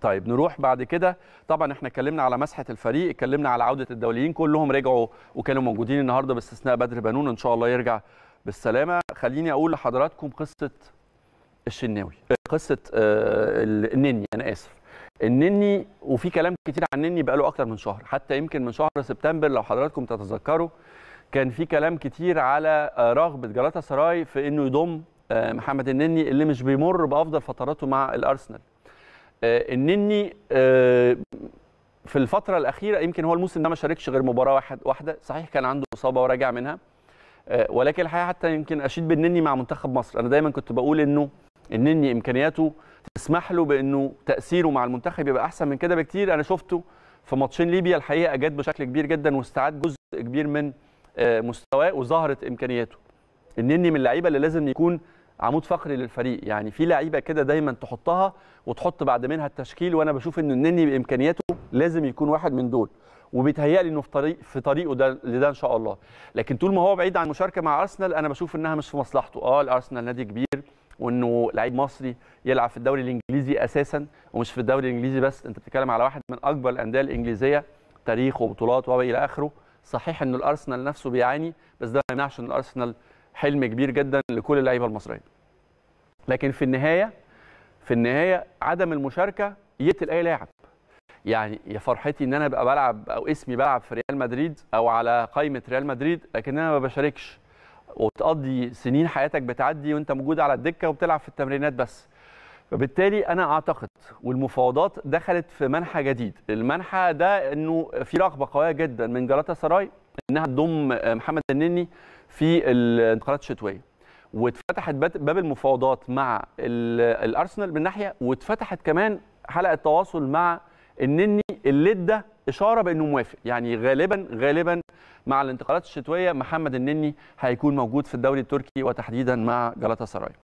طيب نروح بعد كده طبعا احنا اتكلمنا على مسحه الفريق اتكلمنا على عوده الدوليين كلهم رجعوا وكانوا موجودين النهارده باستثناء بدر بنون ان شاء الله يرجع بالسلامه خليني اقول لحضراتكم قصه الشناوي قصه آه، النني انا اسف النني وفي كلام كتير عن النني بقاله اكتر من شهر حتى يمكن من شهر سبتمبر لو حضراتكم تتذكروا كان في كلام كتير على آه، رغبه جلاتا سراي في انه يضم آه، محمد النني اللي مش بيمر بافضل فتراته مع الارسنال آه، انني آه، في الفتره الاخيره يمكن هو الموسم ده ما شاركش غير مباراه واحده صحيح كان عنده اصابه وراجع منها آه، ولكن الحقيقه حتى يمكن اشيد بالنني مع منتخب مصر انا دايما كنت بقول انه النني امكانياته تسمح له بانه تاثيره مع المنتخب يبقى احسن من كده بكتير انا شفته في ماتشين ليبيا الحقيقه جت بشكل كبير جدا واستعاد جزء كبير من مستواه وظهرت امكانياته النني من اللعيبه اللي لازم يكون عمود فقري للفريق يعني في لعيبه كده دايما تحطها وتحط بعد منها التشكيل وانا بشوف ان النني بامكانياته لازم يكون واحد من دول وبيتهيألي انه في طريق في طريقه ده لده ان شاء الله لكن طول ما هو بعيد عن المشاركه مع ارسنال انا بشوف انها مش في مصلحته اه الارسنال نادي كبير وانه لعيب مصري يلعب في الدوري الانجليزي اساسا ومش في الدوري الانجليزي بس انت بتتكلم على واحد من اكبر الانديه الانجليزيه تاريخ وبطولات والى اخره صحيح ان الارسنال نفسه بيعاني بس ده ما يمنعش ان الارسنال حلم كبير جدا لكل اللعيبه المصريه لكن في النهايه في النهايه عدم المشاركه يقتل اي لاعب يعني يا فرحتي ان انا ابقى بلعب او اسمي بلعب في ريال مدريد او على قائمه ريال مدريد لكن انا ما بشاركش وتقضي سنين حياتك بتعدي وانت موجود على الدكه وبتلعب في التمرينات بس فبالتالي انا اعتقد والمفاوضات دخلت في منحى جديد المنحى ده انه في رغبه قويه جدا من جلاتا سراي انها تضم محمد النني في الانتقالات الشتويه واتفتحت باب المفاوضات مع الارسنال من ناحيه واتفتحت كمان حلقه تواصل مع النني اللي ادى اشاره بانه موافق يعني غالبا غالبا مع الانتقالات الشتويه محمد النني هيكون موجود في الدوري التركي وتحديدا مع جلطة سراي